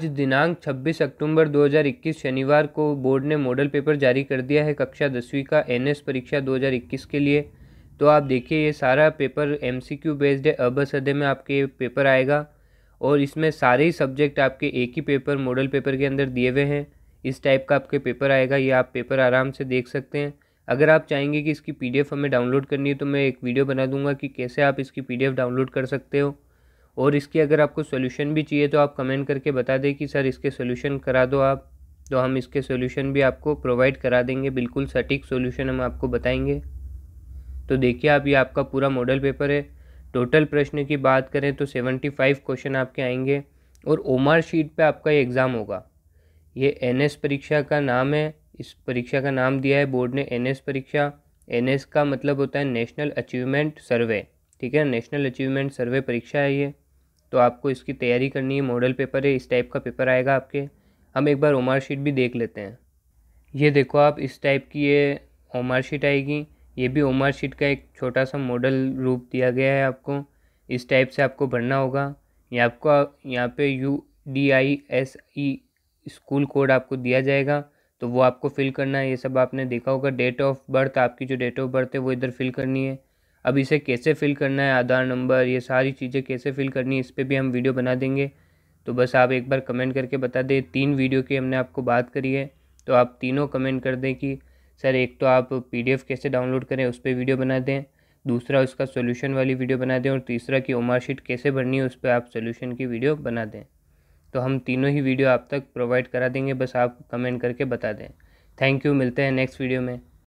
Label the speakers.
Speaker 1: आज दिनांक 26 अक्टूबर 2021 शनिवार को बोर्ड ने मॉडल पेपर जारी कर दिया है कक्षा दसवीं का एनएस परीक्षा 2021 के लिए तो आप देखिए ये सारा पेपर एमसीक्यू बेस्ड है अब सदे में आपके पेपर आएगा और इसमें सारे ही सब्जेक्ट आपके एक ही पेपर मॉडल पेपर के अंदर दिए हुए हैं इस टाइप का आपके पेपर आएगा ये आप पेपर आराम से देख सकते हैं अगर आप चाहेंगे कि इसकी पीडीएफ हमें डाउनलोड करनी है तो मैं एक वीडियो बना दूंगा कि कैसे आप इसकी पीडीएफ डाउनलोड कर सकते हो और इसकी अगर आपको सोल्यूशन भी चाहिए तो आप कमेंट करके बता दें कि सर इसके सोल्यूशन करा दो आप तो हम इसके सोल्यूशन भी आपको प्रोवाइड करा देंगे बिल्कुल सटीक सोल्यूशन हम आपको बताएंगे तो देखिए आप ये आपका पूरा मॉडल पेपर है टोटल प्रश्न की बात करें तो सेवेंटी फाइव क्वेश्चन आपके आएंगे और ओमार शीट पे आपका ये एग्ज़ाम होगा ये एनएस परीक्षा का नाम है इस परीक्षा का नाम दिया है बोर्ड ने एनएस परीक्षा एनएस का मतलब होता है नेशनल अचीवमेंट सर्वे ठीक है नेशनल अचीवमेंट सर्वे परीक्षा है ये तो आपको इसकी तैयारी करनी है मॉडल पेपर है इस टाइप का पेपर आएगा आपके हम एक बार ओमार शीट भी देख लेते हैं ये देखो आप इस टाइप की ये ओमार शीट आएगी ये भी ओमार शीट का एक छोटा सा मॉडल रूप दिया गया है आपको इस टाइप से आपको भरना होगा या आपको यहाँ पे U D I S E school code आपको दिया जाएगा तो वो आपको फिल करना है ये सब आपने देखा होगा डेट ऑफ बर्थ आपकी जो डेट ऑफ बर्थ है वो इधर फिल करनी है अब इसे कैसे फिल करना है आधार नंबर ये सारी चीज़ें कैसे फिल करनी है इस पर भी हम वीडियो बना देंगे तो बस आप एक बार कमेंट करके बता दें तीन वीडियो की हमने आपको बात करी है तो आप तीनों कमेंट कर दें कि सर एक तो आप पीडीएफ कैसे डाउनलोड करें उस पर वीडियो बना दें दूसरा उसका सोल्यूशन वाली वीडियो बना दें और तीसरा कि ओमार शीट कैसे भरनी है उस पर आप सोल्यूशन की वीडियो बना दें तो हम तीनों ही वीडियो आप तक प्रोवाइड करा देंगे बस आप कमेंट करके बता दें थैंक यू मिलते हैं नेक्स्ट वीडियो में